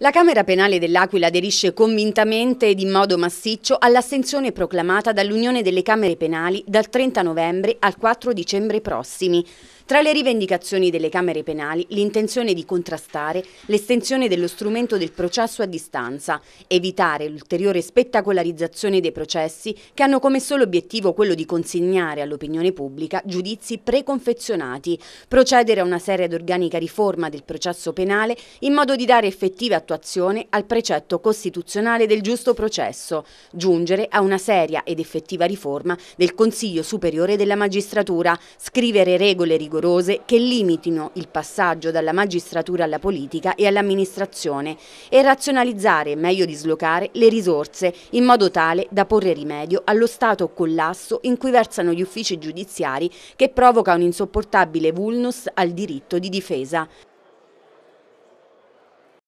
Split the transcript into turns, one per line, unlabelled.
La Camera Penale dell'Aquila aderisce convintamente ed in modo massiccio all'assenzione proclamata dall'Unione delle Camere Penali dal 30 novembre al 4 dicembre prossimi. Tra le rivendicazioni delle Camere Penali l'intenzione di contrastare l'estensione dello strumento del processo a distanza, evitare l'ulteriore spettacolarizzazione dei processi che hanno come solo obiettivo quello di consegnare all'opinione pubblica giudizi preconfezionati, procedere a una seria ed organica riforma del processo penale in modo di dare effettiva attuazione al precetto costituzionale del giusto processo, giungere a una seria ed effettiva riforma del Consiglio Superiore della Magistratura, scrivere regole rigorose che limitino il passaggio dalla magistratura alla politica e all'amministrazione e razionalizzare e meglio dislocare le risorse in modo tale da porre rimedio allo stato collasso in cui versano gli uffici giudiziari che provoca un insopportabile vulnus al diritto di difesa.